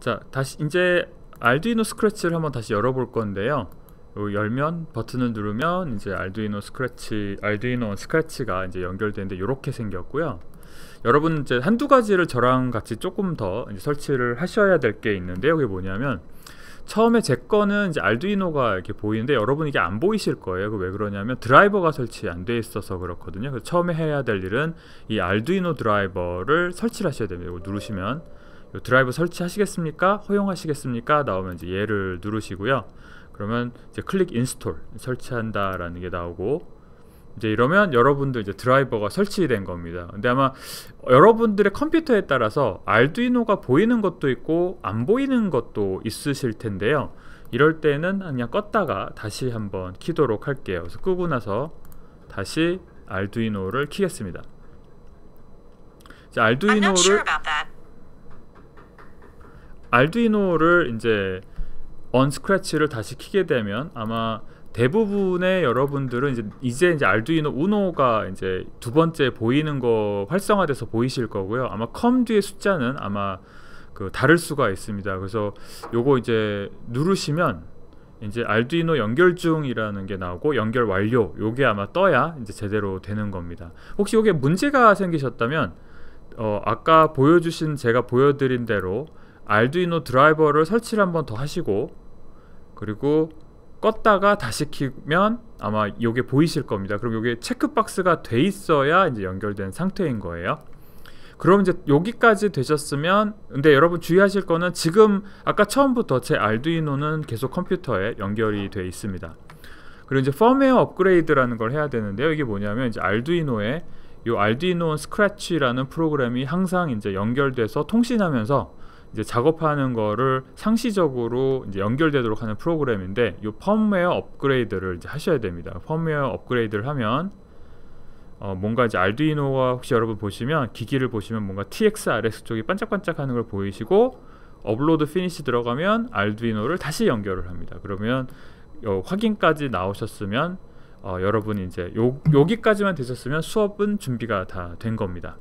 자 다시 이제 알두이노 스크래치를 한번 다시 열어볼 건데요 열면 버튼을 누르면 이제 알두이노 스크래치 알두이노 스크래치가 이제 연결되는데 이렇게 생겼고요 여러분 이제 한 두 가지를 저랑 같이 조금 더 설치를 하셔야 될 게있는데 여기 뭐냐면 처음에 제 거는 이제 알두이노가 이렇게 보이는데 여러분 이게 안 보이실 거예요. 왜 그러냐면 드라이버가 설치 안 돼 있어서 그렇거든요. 그래서 처음에 해야 될 일은 이 알두이노 드라이버를 설치를 하셔야 됩니다. 이거 누르시면 드라이브 설치하시겠습니까? 허용하시겠습니까? 나오면 이제 얘를 누르시고요. 그러면 이제 클릭 인스톨 설치한다라는 게 나오고 이제 이러면 여러분들 이제 드라이버가 설치된 겁니다. 근데 아마 여러분들의 컴퓨터에 따라서 알두이노가 보이는 것도 있고 안 보이는 것도 있으실 텐데요. 이럴 때는 그냥 껐다가 다시 한번 키도록 할게요. 그래서 끄고 나서 다시 알두이노를 키겠습니다. 알두이노를 알두이노를 이제 언스크래치를 다시 키게 되면 아마 대부분의 여러분들은 이제 이제 이제 알두이노 우노가 이제 두 번째 보이는 거 활성화돼서 보이실 거고요. 아마 컴 뒤의 숫자는 아마 그 다를 수가 있습니다. 그래서 요거 이제 누르시면 이제 알두이노 연결 중이라는 게 나오고 연결 완료 요게 아마 떠야 이제 제대로 되는 겁니다. 혹시 요게 문제가 생기셨다면 어 아까 보여주신 제가 보여드린 대로 알두이노 드라이버를 설치를 한 번 더 하시고 그리고 껐다가 다시 키면 아마 이게 보이실 겁니다. 그럼 이게 체크박스가 돼 있어야 이제 연결된 상태인 거예요. 그럼 이제 여기까지 되셨으면 근데 여러분 주의하실 거는 지금 아까 처음부터 제 알두이노는 계속 컴퓨터에 연결이 돼 있습니다. 그리고 이제 펌웨어 업그레이드라는 걸 해야 되는데요. 이게 뭐냐면 이제 알두이노에 이 알두이노 스크래치라는 프로그램이 항상 이제 연결돼서 통신하면서 이제 작업하는 거를 상시적으로 이제 연결되도록 하는 프로그램인데 이 펌웨어 업그레이드를 이제 하셔야 됩니다. 펌웨어 업그레이드를 하면 어 뭔가 이제 알두이노가 혹시 여러분 보시면 기기를 보시면 뭔가 TXRX 쪽이 반짝반짝하는 걸 보이시고 업로드 피니시 들어가면 알두이노를 다시 연결을 합니다. 그러면 확인까지 나오셨으면 어 여러분 이제 요, 여기까지만 되셨으면 수업은 준비가 다 된 겁니다.